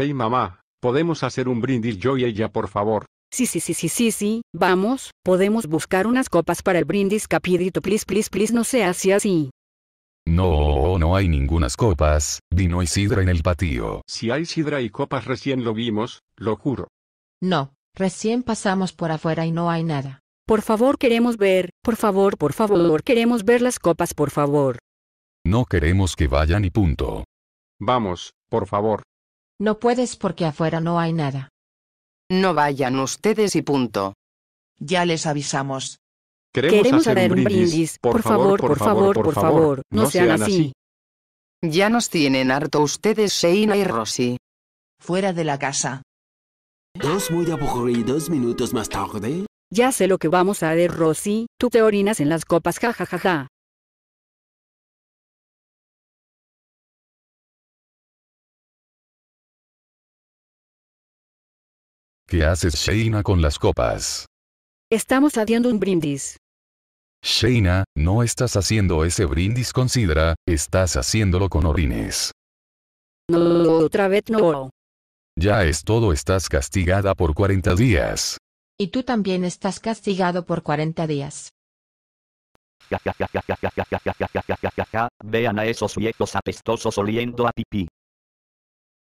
Hey mamá, ¿podemos hacer un brindis yo y ella por favor? Sí, sí, sí, sí, sí, sí, vamos, podemos buscar unas copas para el brindis capidito, please, please, please, no se hace así. No, no hay ningunas copas, vino y sidra en el patio. Si hay sidra y copas recién lo vimos, lo juro. No, recién pasamos por afuera y no hay nada. Por favor queremos ver, por favor, por favor, queremos ver las copas, por favor. No queremos que vayan y punto. Vamos, por favor. No puedes porque afuera no hay nada. No vayan ustedes y punto. Ya les avisamos. Queremos, hacer un brindis. Por, favor, por favor, por favor, No, sean, así. Ya nos tienen harto ustedes, Sheina y Rosy. Fuera de la casa. Dos muy aburridos minutos más tarde. Ya sé lo que vamos a hacer Rosy. Tú te orinas en las copas, jajajaja. ¿Qué haces Sheina con las copas? Estamos haciendo un brindis. Sheina, no estás haciendo ese brindis sidra, estás haciéndolo con orines. No, otra vez no. Ya es todo, estás castigada por 40 días. Y tú también estás castigado por 40 días. Vean a esos viejos apestosos oliendo a pipí.